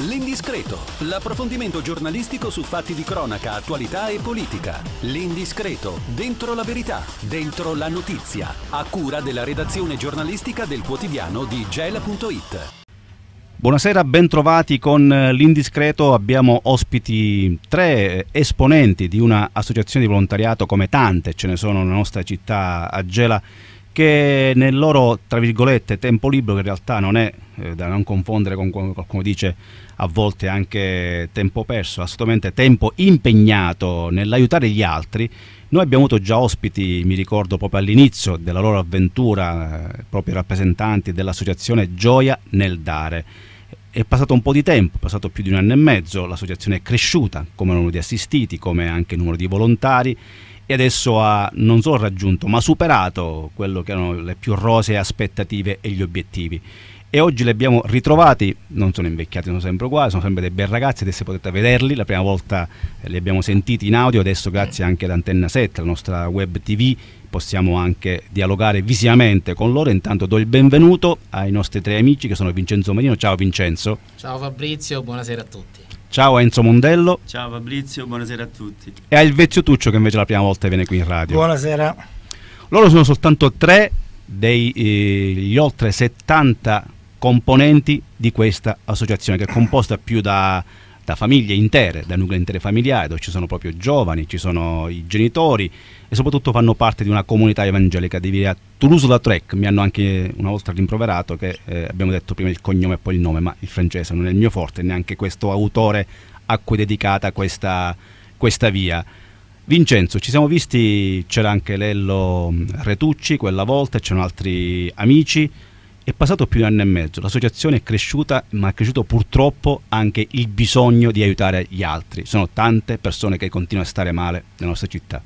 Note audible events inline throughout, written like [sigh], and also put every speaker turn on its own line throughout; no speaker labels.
L'indiscreto, l'approfondimento giornalistico su fatti di cronaca, attualità e politica. L'indiscreto, dentro la verità, dentro la notizia, a cura della redazione giornalistica del quotidiano di gela.it. Buonasera, bentrovati con eh, l'Indiscreto. Abbiamo ospiti tre eh, esponenti di una associazione di volontariato come tante ce ne sono nella nostra città a Gela che nel loro, tra virgolette, tempo libero, che in realtà non è eh, da non confondere con qualcuno dice a volte anche tempo perso, assolutamente tempo impegnato nell'aiutare gli altri, noi abbiamo avuto già ospiti, mi ricordo proprio all'inizio della loro avventura, eh, proprio rappresentanti dell'associazione Gioia nel Dare. È passato un po' di tempo, è passato più di un anno e mezzo, l'associazione è cresciuta come numero di assistiti, come anche numero di volontari e adesso ha non solo raggiunto ma superato quello che erano le più rosee aspettative e gli obiettivi e oggi li abbiamo ritrovati, non sono invecchiati, sono sempre uguali, sono sempre dei bei ragazzi, adesso potete vederli, la prima volta eh, li abbiamo sentiti in audio, adesso grazie anche ad Antenna 7, la nostra web tv, possiamo anche dialogare visivamente con loro, intanto do il benvenuto ai nostri tre amici che sono Vincenzo Marino, ciao Vincenzo.
Ciao Fabrizio, buonasera a tutti.
Ciao Enzo Mondello.
Ciao Fabrizio, buonasera a tutti.
E al Vezio Tuccio che invece è la prima volta viene qui in radio. Buonasera. Loro sono soltanto tre degli eh, oltre 70 componenti di questa associazione che è composta più da da famiglie intere, da nuclei intere familiari, dove ci sono proprio giovani, ci sono i genitori e soprattutto fanno parte di una comunità evangelica di via Toulouse-Lautrec. Mi hanno anche una volta rimproverato che eh, abbiamo detto prima il cognome e poi il nome, ma il francese non è il mio forte, neanche questo autore a cui è dedicata questa, questa via. Vincenzo, ci siamo visti, c'era anche Lello mm, Retucci quella volta, c'erano altri amici. È passato più di un anno e mezzo, l'associazione è cresciuta, ma è cresciuto purtroppo anche il bisogno di aiutare gli altri. Sono tante persone che continuano a stare male nella nostra città.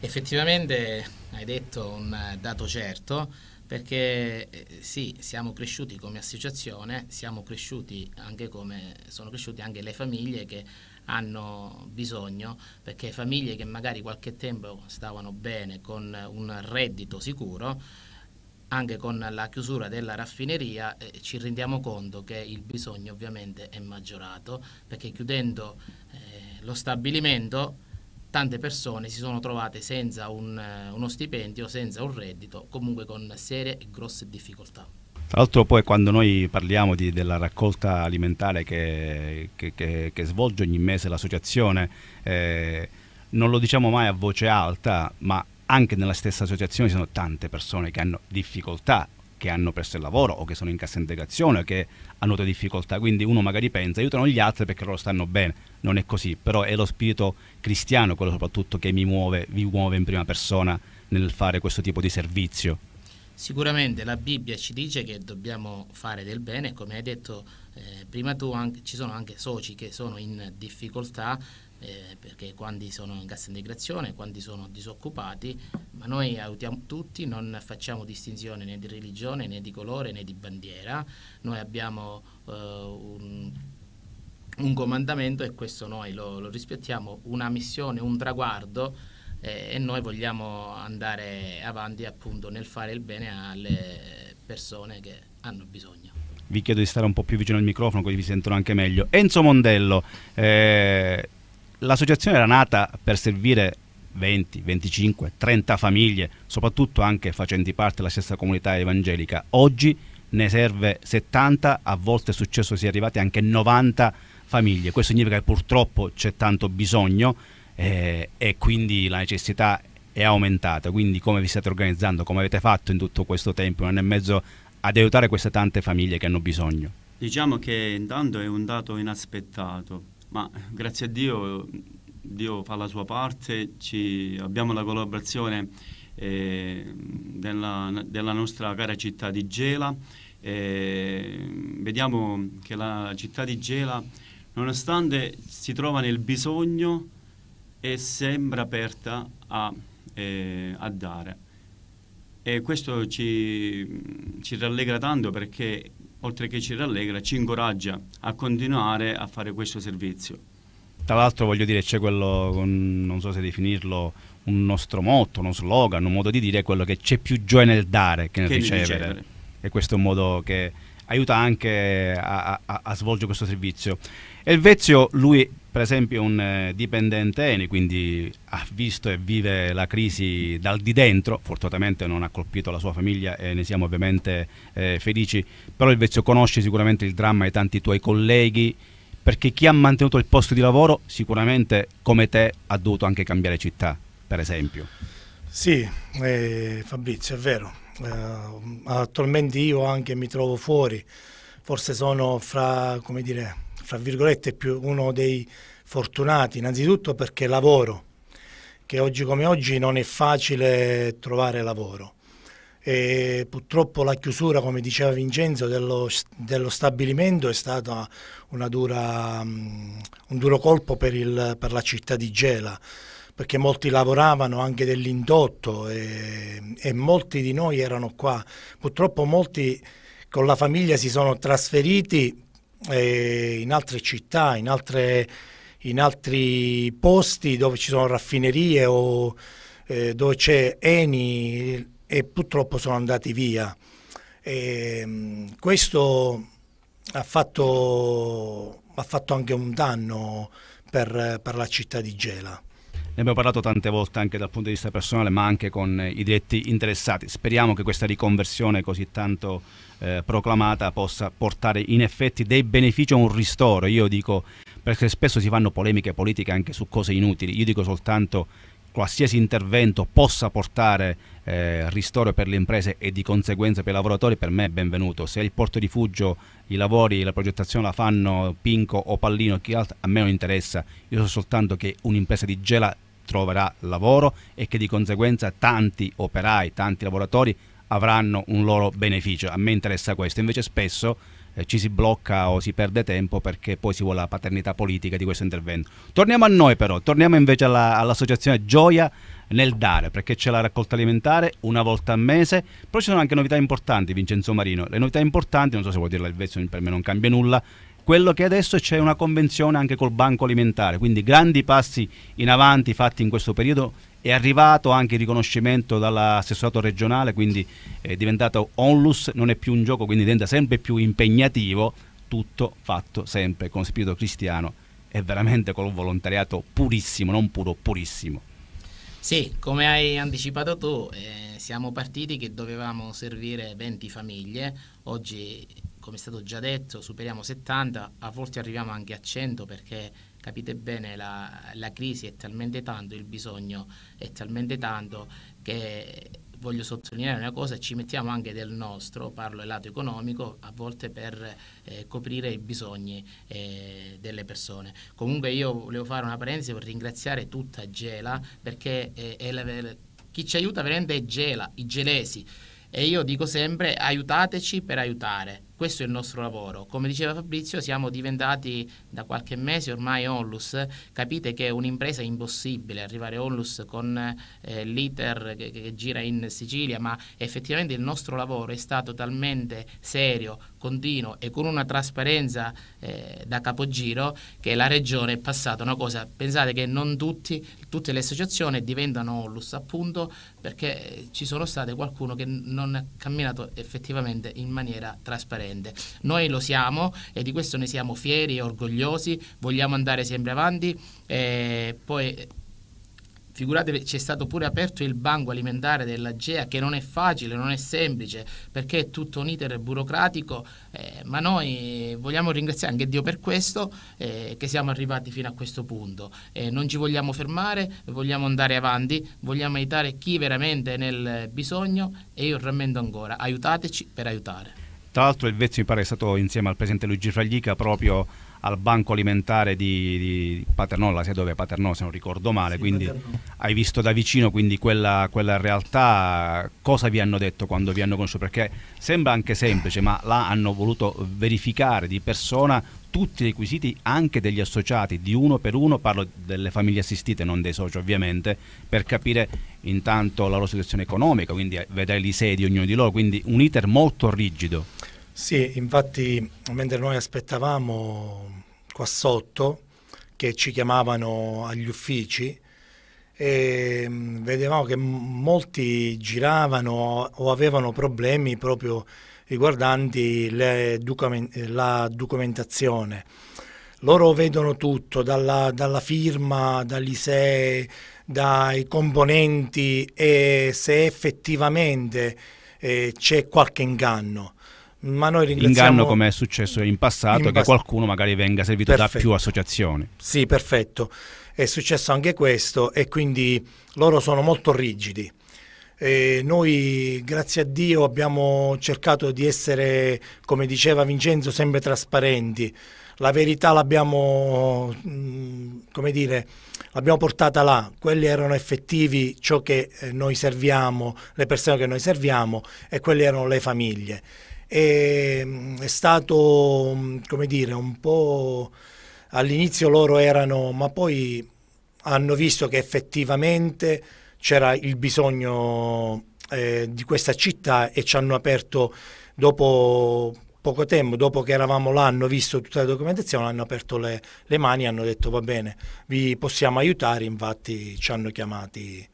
Effettivamente hai detto un dato certo, perché eh, sì, siamo cresciuti come associazione, siamo cresciuti anche come sono cresciute anche le famiglie che hanno bisogno, perché famiglie che magari qualche tempo stavano bene con un reddito sicuro anche con la chiusura della raffineria eh, ci rendiamo conto che il bisogno ovviamente è maggiorato perché chiudendo eh, lo stabilimento tante persone si sono trovate senza un, eh, uno stipendio, senza un reddito, comunque con serie e grosse difficoltà.
Tra l'altro poi quando noi parliamo di, della raccolta alimentare che, che, che, che, svolge ogni mese l'associazione, eh, non lo diciamo mai a voce alta, ma anche nella stessa associazione ci sono tante persone che hanno difficoltà che hanno perso il lavoro o che sono in cassa integrazione o che hanno delle difficoltà. Quindi uno magari pensa aiutano gli altri perché loro stanno bene. Non è così, però è lo spirito cristiano quello soprattutto che mi muove, vi muove in prima persona nel fare questo tipo di servizio.
Sicuramente la Bibbia ci dice che dobbiamo fare del bene, come hai detto eh, prima tu, anche, ci sono anche soci che sono in difficoltà eh, perché quanti sono in cassa integrazione, quanti sono disoccupati, ma noi aiutiamo tutti, non facciamo distinzione né di religione né di colore né di bandiera, noi abbiamo eh, un, un, comandamento e questo noi lo, lo rispettiamo, una missione, un traguardo eh, e noi vogliamo andare avanti appunto nel fare il bene alle persone che hanno bisogno
vi chiedo di stare un po' più vicino al microfono così vi sentono anche meglio. Enzo Mondello, eh, l'associazione era nata per servire 20, 25, 30 famiglie, soprattutto anche facenti parte della stessa comunità evangelica. Oggi ne serve 70, a volte è successo si è arrivati anche 90 famiglie. Questo significa che purtroppo c'è tanto bisogno eh, e quindi la necessità è aumentata. Quindi come vi state organizzando, come avete fatto in tutto questo tempo, un anno e mezzo, ad aiutare queste tante famiglie che hanno bisogno?
Diciamo che intanto è un dato inaspettato ma grazie a Dio, Dio fa la sua parte, ci, abbiamo la collaborazione eh, della, della, nostra cara città di Gela. Eh, vediamo che la città di Gela, nonostante si trova nel bisogno, è sempre aperta a, eh, a dare. E questo ci, ci rallegra tanto perché oltre che ci rallegra, ci incoraggia a continuare a fare questo servizio.
Tra l'altro voglio dire c'è quello, non so se definirlo, un nostro motto, uno slogan, un modo di dire quello che c'è più gioia nel dare che nel che ricevere. ricevere. E questo è un modo che aiuta anche a, a, a svolgere questo servizio. Elvezio, lui per esempio un eh, dipendente Eni, quindi ha visto e vive la crisi dal di dentro, fortunatamente non ha colpito la sua famiglia e ne siamo ovviamente eh, felici, però Elvezio conosce sicuramente il dramma di tanti tuoi colleghi, perché chi ha mantenuto il posto di lavoro sicuramente come te ha dovuto anche cambiare città, per esempio.
Sì, eh, Fabrizio, è vero. Uh, attualmente io anche mi trovo fuori, forse sono fra, come dire, fra virgolette, più uno dei fortunati, innanzitutto perché lavoro, che oggi come oggi non è facile trovare lavoro. E purtroppo la chiusura, come diceva Vincenzo, dello, dello stabilimento è stata dura, mm, un duro colpo per, il, per, la città di Gela, perché molti lavoravano anche dell'indotto e, e molti di noi erano qua. Purtroppo molti con la famiglia si sono trasferiti eh, in altre città, in, altre, in, altri posti dove ci sono raffinerie o eh, dove c'è Eni e purtroppo sono andati via. E, ehm, questo ha fatto, ha fatto, anche un danno per, per la città di Gela.
Ne abbiamo parlato tante volte anche dal punto di vista personale, ma anche con i diretti interessati. Speriamo che questa riconversione così tanto eh, proclamata possa portare in effetti dei benefici o un ristoro. Io dico, perché spesso si fanno polemiche politiche anche su cose inutili, io dico soltanto qualsiasi intervento possa portare eh, ristoro per le imprese e di conseguenza per i lavoratori, per me è benvenuto. Se il porto rifugio, i lavori, la progettazione la fanno Pinco o Pallino chi altro, a me non interessa. Io so soltanto che un'impresa di Gela troverà lavoro e che di conseguenza tanti operai, tanti lavoratori avranno un loro beneficio. A me interessa questo, invece spesso eh, ci si blocca o si perde tempo perché poi si vuole la paternità politica di questo intervento. Torniamo a noi però, torniamo invece all'associazione Gioia nel dare, perché c'è la raccolta alimentare una volta al mese, però ci sono anche novità importanti, Vincenzo Marino. Le novità importanti, non so se vuol dire il vezzo, per me non cambia nulla, quello che adesso c'è una convenzione anche col banco alimentare, quindi grandi passi in avanti fatti in questo periodo è arrivato anche il riconoscimento dall'assessorato regionale, quindi è diventato onlus, non è più un gioco, quindi diventa sempre più impegnativo, tutto fatto sempre con spirito cristiano e veramente col volontariato purissimo, non puro, purissimo.
Sì, come hai anticipato tu, eh, siamo partiti che dovevamo servire 20 famiglie, oggi come è stato già detto superiamo 70, a volte arriviamo anche a 100 perché capite bene la, la crisi è talmente tanto, il bisogno è talmente tanto che voglio sottolineare una cosa, ci mettiamo anche del nostro, parlo del lato economico, a volte per eh, coprire i bisogni eh, delle persone. Comunque io volevo fare una parentesi per ringraziare tutta Gela perché eh, la, chi ci aiuta veramente è Gela, i gelesi. E io dico sempre aiutateci per aiutare questo è il nostro lavoro. Come diceva Fabrizio, siamo diventati da qualche mese ormai onlus. Capite che è un'impresa impossibile arrivare onlus con eh, l'iter che, che gira in Sicilia, ma effettivamente il nostro lavoro è stato talmente serio, continuo e con una trasparenza eh, da capogiro che la regione è passata una cosa, pensate che non tutti, tutte le associazioni diventano onlus appunto perché ci sono state qualcuno che non ha camminato effettivamente in maniera trasparente trasparente. Noi lo siamo e di questo ne siamo fieri e orgogliosi, vogliamo andare sempre avanti e poi figuratevi c'è stato pure aperto il banco alimentare dell'AGEA che non è facile, non è semplice perché è tutto un iter burocratico eh, ma noi vogliamo ringraziare anche Dio per questo eh, che siamo arrivati fino a questo punto eh, non ci vogliamo fermare, vogliamo andare avanti vogliamo aiutare chi veramente è nel bisogno e io rammento ancora aiutateci per aiutare
tra l'altro il Vezzo mi pare è stato insieme al presidente Luigi Fraglica proprio al banco alimentare di, di la sede dove Paternò se non ricordo male, sì, quindi Paternò. hai visto da vicino quindi quella, quella, realtà, cosa vi hanno detto quando vi hanno conosciuto? Perché sembra anche semplice, ma là hanno voluto verificare di persona tutti i requisiti anche degli associati, di uno per uno, parlo delle famiglie assistite, non dei soci ovviamente, per capire intanto la loro situazione economica, quindi vedere i di ognuno di loro, quindi un iter molto rigido.
Sì, infatti mentre noi aspettavamo qua sotto che ci chiamavano agli uffici, e mm, vedevamo che molti giravano o avevano problemi proprio riguardanti document- la documentazione. Loro vedono tutto, dalla, dalla firma, dall'ISEE, dai componenti e se effettivamente eh, c'è qualche inganno. Ma noi ringraziamo... come è
successo in passato, in che pass- qualcuno magari venga servito perfetto. da più associazioni.
Sì, perfetto. È successo anche questo e quindi loro sono molto rigidi e noi, grazie a Dio, abbiamo cercato di essere, come diceva Vincenzo, sempre trasparenti. La verità l'abbiamo, mm, come dire, l'abbiamo portata là. Quelli erano effettivi ciò che eh, noi serviamo, le persone che noi serviamo e quelle erano le famiglie. E, mm, è stato, mm, come dire, un po' all'inizio loro erano, ma poi hanno visto che effettivamente c'era il bisogno eh, di questa città e ci hanno aperto dopo poco tempo, dopo che eravamo là, hanno visto tutta la documentazione, hanno aperto le, le mani e hanno detto va bene, vi possiamo aiutare, infatti ci hanno chiamati.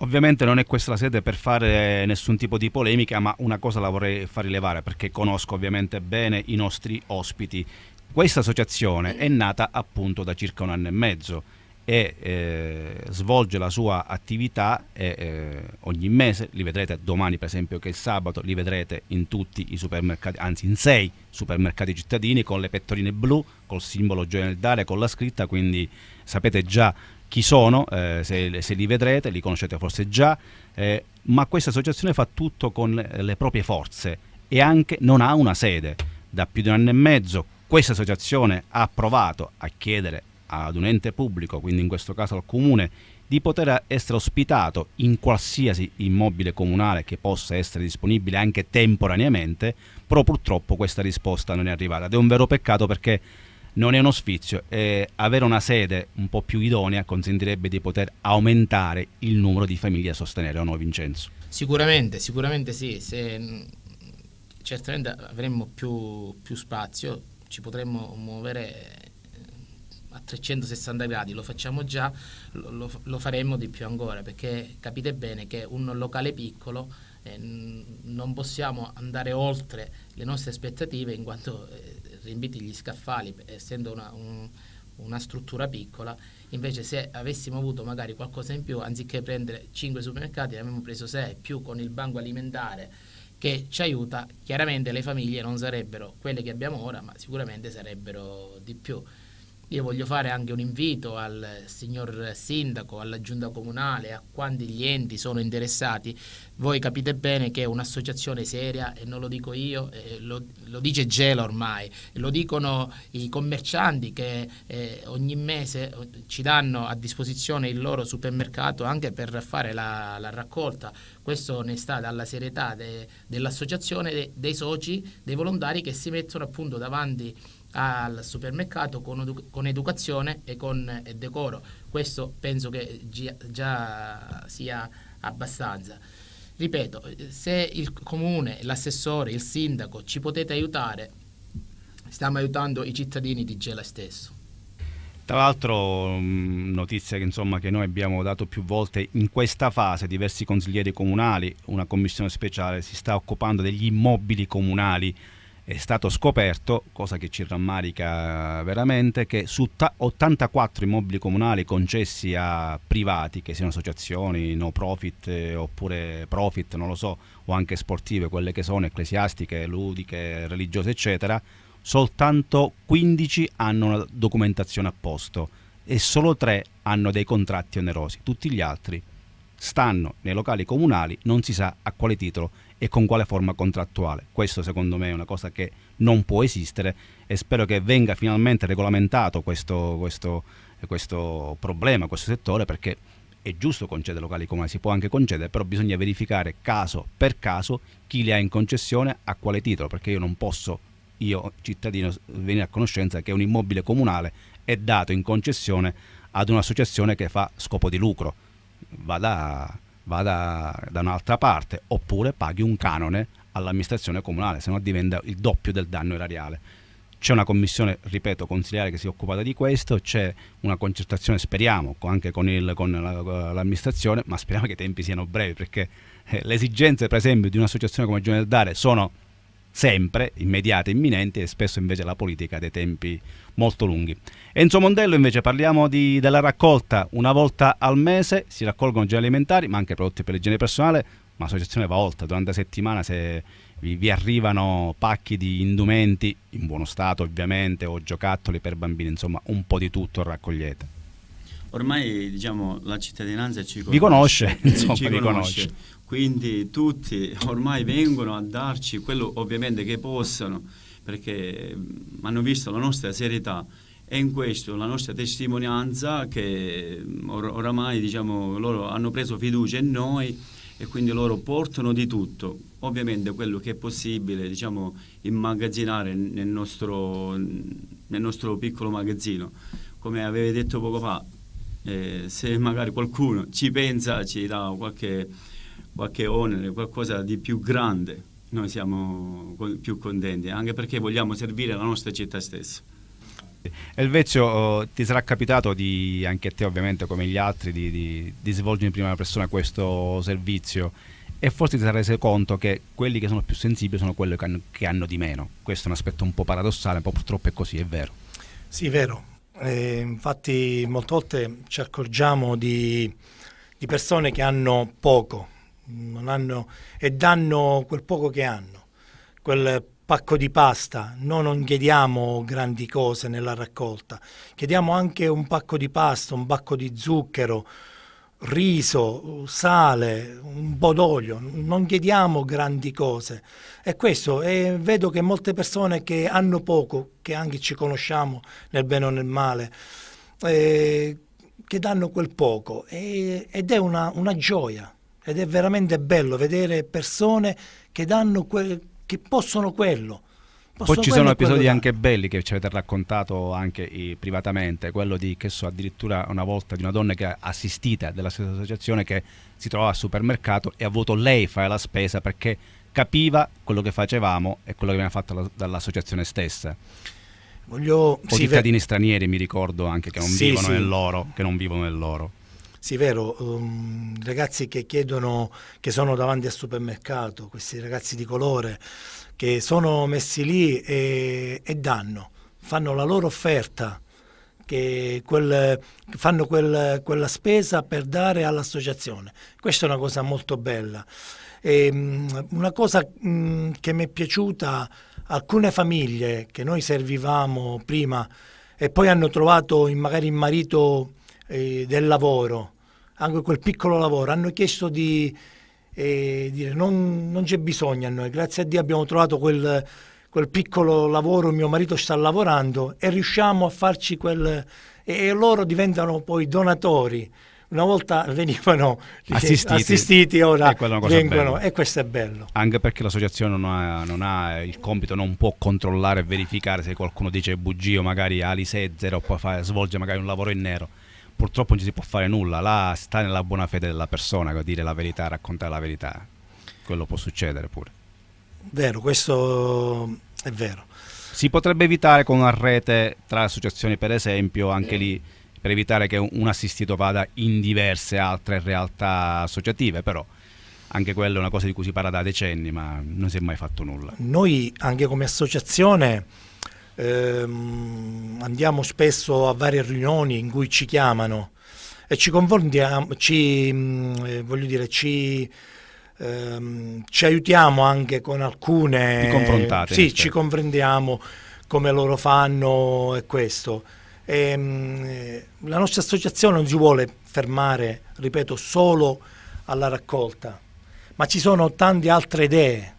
Ovviamente non è questa la sede per fare nessun tipo di polemica, ma una cosa la vorrei far rilevare perché conosco ovviamente bene i nostri ospiti. Questa associazione è nata appunto da circa un anno e mezzo e eh, svolge la sua attività e, eh, ogni mese, li vedrete domani per esempio che è il sabato, li vedrete in tutti i supermercati, anzi in sei supermercati cittadini con le pettorine blu, col simbolo gioielldare, con la scritta, quindi sapete già chi sono, eh, se, se, li vedrete, li conoscete forse già, eh, ma questa associazione fa tutto con le, le proprie forze e anche non ha una sede. Da più di un anno e mezzo questa associazione ha provato a chiedere ad un ente pubblico, quindi in questo caso al comune, di poter essere ospitato in qualsiasi immobile comunale che possa essere disponibile anche temporaneamente, però purtroppo questa risposta non è arrivata ed è un vero peccato perché non è uno sfizio e avere una sede un po' più idonea consentirebbe di poter aumentare il numero di famiglie a sostenere, o no Vincenzo?
Sicuramente, sicuramente sì, Se, mm, certamente avremmo più, più spazio, ci potremmo muovere 360 gradi, lo facciamo già, lo, lo faremo di più ancora, perché capite bene che un locale piccolo eh, non possiamo andare oltre le nostre aspettative in quanto eh, riempiti gli scaffali, eh, essendo una, un, una struttura piccola, invece se avessimo avuto magari qualcosa in più, anziché prendere 5 supermercati, ne abbiamo preso 6, più con il banco alimentare che ci aiuta, chiaramente le famiglie non sarebbero quelle che abbiamo ora, ma sicuramente sarebbero di più. Io voglio fare anche un invito al signor sindaco, alla giunta comunale, a quanti gli enti sono interessati. Voi capite bene che è un'associazione seria e non lo dico io, eh, lo, lo, dice Gela ormai, lo dicono i commercianti che eh, ogni mese eh, ci danno a disposizione il loro supermercato anche per fare la, la raccolta. Questo ne sta dalla serietà de, dell'associazione, de, dei soci, dei volontari che si mettono appunto davanti al supermercato con, edu- con educazione e con e decoro. Questo penso che gi- già sia abbastanza. Ripeto, se il comune, l'assessore, il sindaco ci potete aiutare, stiamo aiutando i cittadini di Gela stesso.
Tra l'altro mm, notizia che, insomma, che noi abbiamo dato più volte in questa fase, diversi consiglieri comunali, una commissione speciale si sta occupando degli immobili comunali è stato scoperto, cosa che ci rammarica veramente, che su 84 immobili comunali concessi a privati, che siano associazioni, no profit eh, oppure profit, non lo so, o anche sportive, quelle che sono ecclesiastiche, ludiche, religiose, eccetera, soltanto 15 hanno una documentazione a posto e solo 3 hanno dei contratti onerosi, tutti gli altri stanno nei locali comunali, non si sa a quale titolo e con quale forma contrattuale. Questo secondo me è una cosa che non può esistere e spero che venga finalmente regolamentato questo, questo, questo problema, questo settore, perché è giusto concedere locali come si può anche concedere, però bisogna verificare caso per caso chi li ha in concessione, a quale titolo, perché io non posso, io cittadino, venire a conoscenza che un immobile comunale è dato in concessione ad un'associazione che fa scopo di lucro. Vada vada da un'altra parte, oppure paghi un canone all'amministrazione comunale, se no diventa il doppio del danno erariale. C'è una commissione, ripeto, consigliare che si è occupata di questo, c'è una concertazione, speriamo, anche con, il, con l'amministrazione, ma speriamo che i tempi siano brevi, perché eh, le esigenze, per esempio, di un'associazione come Giovane del Dare sono sempre immediate, imminenti e spesso invece la politica dei tempi molto lunghi. Enzo Mondello invece parliamo di, della raccolta una volta al mese, si raccolgono generi alimentari ma anche prodotti per l'igiene personale, ma l'associazione va oltre, durante la settimana se vi, vi, arrivano pacchi di indumenti in buono stato ovviamente o giocattoli per bambini, insomma un po' di tutto raccogliete
ormai diciamo, la cittadinanza ci conosce. Vi conosce, [laughs] insomma, ci conosce. conosce. Quindi tutti ormai vengono a darci quello ovviamente che possono, perché hanno visto la nostra serietà e in questo la nostra testimonianza che or- oramai diciamo, loro hanno preso fiducia in noi e quindi loro portano di tutto, ovviamente quello che è possibile diciamo, immagazzinare nel nostro, nel nostro piccolo magazzino. Come avevi detto poco fa, eh, se magari qualcuno ci pensa, ci dà qualche, qualche onere, qualcosa di più grande, noi siamo più contenti, anche perché vogliamo servire la nostra città stessa.
Elvezio, oh, ti sarà capitato di, anche a te ovviamente come gli altri di, di, di svolgere in prima persona questo servizio e forse ti sarai reso conto che quelli che sono più sensibili sono quelli che hanno, che hanno, di meno. Questo è un aspetto un po' paradossale, ma purtroppo è così, è vero.
Sì, è vero. E infatti molte volte ci accorgiamo di, di persone che hanno poco hanno, e danno quel poco che hanno, quel pacco di pasta. Noi non chiediamo grandi cose nella raccolta, chiediamo anche un pacco di pasta, un pacco di zucchero, riso, sale, un po' d'olio, non chiediamo grandi cose. E questo, e vedo che molte persone che hanno poco, che anche ci conosciamo nel bene o nel male, eh, che danno quel poco e, ed è una, una, gioia ed è veramente bello vedere persone che, danno que- che possono quello poi ci sono episodi anche
belli che ci avete raccontato anche eh, privatamente, quello di, che so, addirittura una volta di una donna che è assistita della stessa associazione che si trovava al supermercato e ha avuto lei fare la spesa perché capiva quello che facevamo e quello che veniva fatto la, dall'associazione stessa.
Voglio... O sì, cittadini
ve... stranieri, mi ricordo anche, che non sì, vivono sì. nel loro, che non vivono nel loro.
Sì, vero, um, ragazzi che chiedono, che sono davanti al supermercato, questi ragazzi di colore, che sono messi lì e, e danno, fanno la loro offerta, che quel, fanno quel, quella spesa per dare all'associazione. Questa è una cosa molto bella. E, um, una cosa um, che mi è piaciuta, alcune famiglie che noi servivamo prima e poi hanno trovato in, magari il marito eh, del lavoro, anche quel piccolo lavoro, hanno chiesto di eh, dire non, non c'è bisogno a noi, grazie a Dio abbiamo trovato quel, quel piccolo lavoro, mio marito sta lavorando e riusciamo a farci quel... e, e loro diventano poi donatori una volta [laughs] venivano assistiti, assistiti ora e vengono bella. e questo è bello.
Anche perché l'associazione non ha, non ha, il compito, non può controllare e verificare se qualcuno dice bugie o magari ha l'ISE zero o poi fa, svolge magari un lavoro in nero purtroppo non ci si può fare nulla, là sta nella buona fede della persona, dire la verità, raccontare la verità, quello può succedere pure. Vero, questo è vero. Si potrebbe evitare con una rete tra associazioni, per esempio, anche eh. lì per evitare che un assistito vada in diverse altre realtà associative, però anche quella è una cosa di cui si parla da decenni, ma non si è mai fatto nulla.
Noi anche come associazione ehm, andiamo spesso a varie riunioni in cui ci chiamano e ci confrontiamo, ci, mm, eh, voglio dire, ci, ehm, ci aiutiamo anche con alcune... Vi confrontate. Sì, ci confrontiamo come loro fanno e questo. E, ehm, mh, eh, la nostra associazione non si vuole fermare, ripeto, solo alla raccolta, ma ci sono tante altre idee.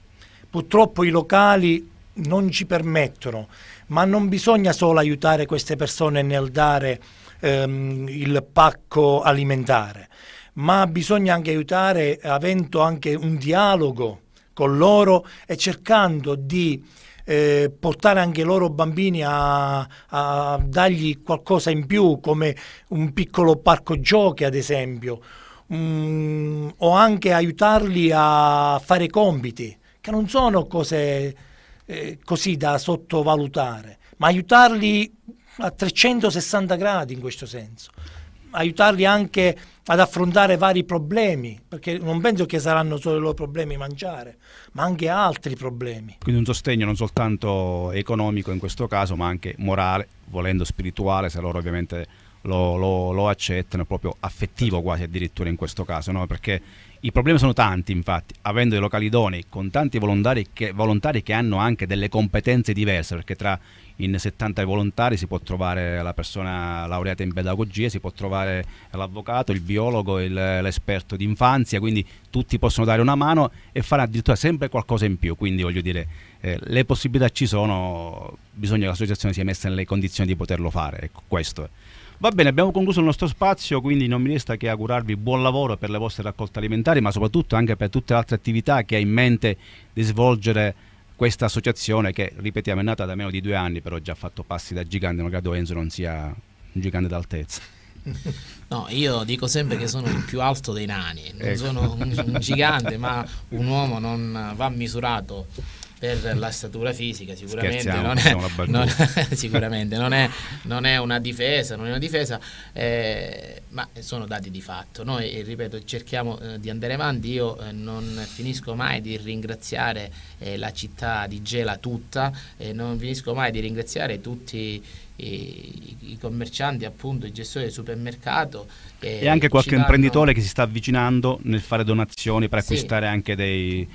Purtroppo i locali non ci permettono ma non bisogna solo aiutare queste persone nel dare ehm, il pacco alimentare, ma bisogna anche aiutare avendo anche un dialogo con loro e cercando di eh, portare anche i loro bambini a, a dargli qualcosa in più, come un piccolo parco giochi ad esempio, Mm, o anche aiutarli a fare compiti, che non sono cose eh, così da sottovalutare, ma aiutarli a 360 gradi in questo senso, aiutarli anche ad affrontare vari problemi, perché non penso che saranno solo i loro problemi mangiare, ma anche altri problemi.
Quindi un sostegno non soltanto economico in questo caso, ma anche morale, volendo spirituale, se loro ovviamente lo, lo, lo accettano, proprio affettivo quasi addirittura in questo caso, no? perché i problemi sono tanti, infatti, avendo dei locali idonei con tanti volontari che, volontari che, hanno anche delle competenze diverse, perché tra in 70 volontari si può trovare la persona laureata in pedagogia, si può trovare l'avvocato, il biologo, il, l'esperto di infanzia, quindi tutti possono dare una mano e fare addirittura sempre qualcosa in più, quindi voglio dire, eh, le possibilità ci sono, bisogna che l'associazione sia messa nelle condizioni di poterlo fare, ecco, questo è. Va bene, abbiamo concluso il nostro spazio, quindi non mi resta che augurarvi buon lavoro per le vostre raccolte alimentari, ma soprattutto anche per tutte le altre attività che ha in mente di svolgere questa associazione che, ripetiamo, è nata da meno di due anni, però ha già fatto passi da gigante, malgrado Enzo non sia un gigante d'altezza.
No, io dico sempre che sono il più alto dei nani, non ecco. sono un, un gigante, ma un uomo non va misurato per la statura fisica sicuramente, non è, non, [laughs] sicuramente non, è, non è, una difesa, è una difesa eh, ma sono dati di fatto. Noi, eh, ripeto, cerchiamo eh, di andare avanti, io eh, non finisco mai di ringraziare eh, la città di Gela tutta, non finisco mai di ringraziare tutti i, commercianti, appunto, i gestori del supermercato. Eh, e anche qualche danno... imprenditore
che si sta avvicinando nel fare donazioni per acquistare sì. anche dei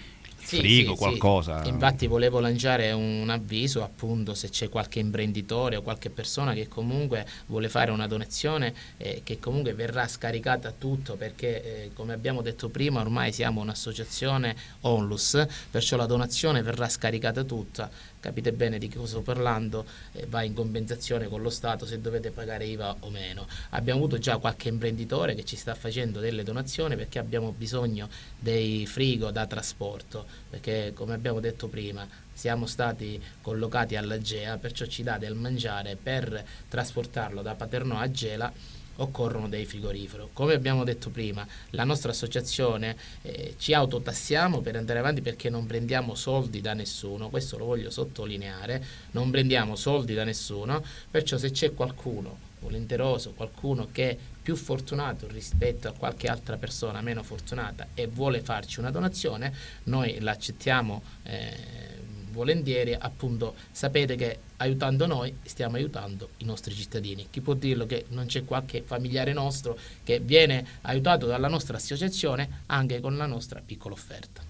sì, frigo, sì, qualcosa. Sì.
Infatti volevo lanciare un avviso appunto se c'è qualche imprenditore o qualche persona che comunque vuole fare una donazione eh, che comunque verrà scaricata tutto perché eh, come abbiamo detto prima ormai siamo un'associazione onlus, perciò la donazione verrà scaricata tutta capite bene di cosa sto parlando, eh, va in compensazione con lo Stato se dovete pagare IVA o meno. Abbiamo avuto già qualche imprenditore che ci sta facendo delle donazioni perché abbiamo bisogno dei frigo da trasporto, perché come abbiamo detto prima siamo stati collocati alla GEA, perciò ci dà del mangiare per trasportarlo da Paternò a Gela occorrono dei frigoriferi. Come abbiamo detto prima, la nostra associazione eh, ci autotassiamo per andare avanti perché non prendiamo soldi da nessuno, questo lo voglio sottolineare, non prendiamo soldi da nessuno, perciò se c'è qualcuno volenteroso, qualcuno che è più fortunato rispetto a qualche altra persona meno fortunata e vuole farci una donazione, noi l'accettiamo. Eh, volentieri appunto sapete che aiutando noi stiamo aiutando i nostri cittadini. Chi può dirlo che non c'è qualche familiare nostro che viene aiutato dalla nostra associazione anche con la nostra piccola offerta.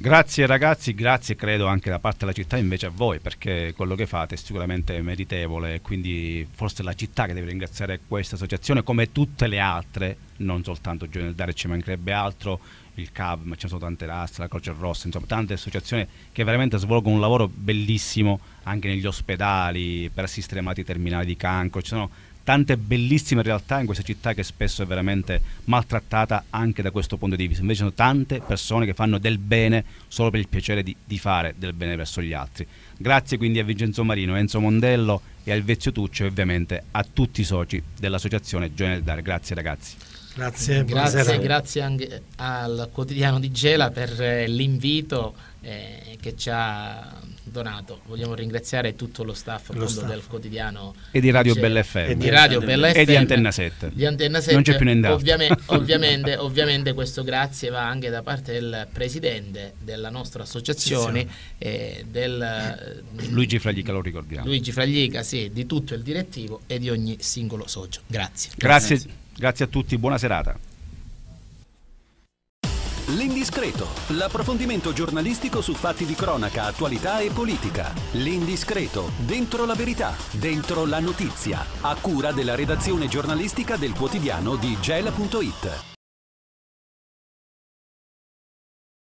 Grazie ragazzi, grazie credo anche da parte della città invece a voi perché quello che fate è sicuramente meritevole, quindi forse la città che deve ringraziare questa associazione come tutte le altre, non soltanto Giovani del Dare ci mancherebbe altro il CAV, ma ci sono tante lastre, la Croce Rossa, insomma tante associazioni che veramente svolgono un lavoro bellissimo anche negli ospedali per assistere ai malati terminali di cancro, ci sono tante bellissime realtà in questa città che spesso è veramente maltrattata anche da questo punto di vista, invece sono tante persone che fanno del bene solo per il piacere di, di fare del bene verso gli altri. Grazie quindi a Vincenzo Marino, Enzo Mondello e al Vezio Tuccio e ovviamente a tutti i soci dell'associazione Giovane del Dare. Grazie ragazzi.
Grazie, grazie, grazie, anche al quotidiano di Gela per eh, l'invito eh, che ci ha donato. Vogliamo ringraziare tutto lo staff, lo staff. del quotidiano e di Radio Bella FM e di Radio Bella FM e di Antenna 7. Di Antenna 7. Non c'è più niente. Ovviamente, [laughs] ovviamente, ovviamente, questo grazie va anche da parte del presidente della nostra associazione eh, del, Luigi Fraglica
lo ricordiamo. Luigi
Fraglica, sì, di tutto il direttivo e di ogni singolo socio. Grazie. grazie.
grazie. Grazie a tutti, buona serata. L'Indiscreto, l'approfondimento giornalistico su fatti di cronaca, attualità e politica. L'Indiscreto, dentro la verità, dentro la notizia, a cura della redazione giornalistica del quotidiano di gela.it.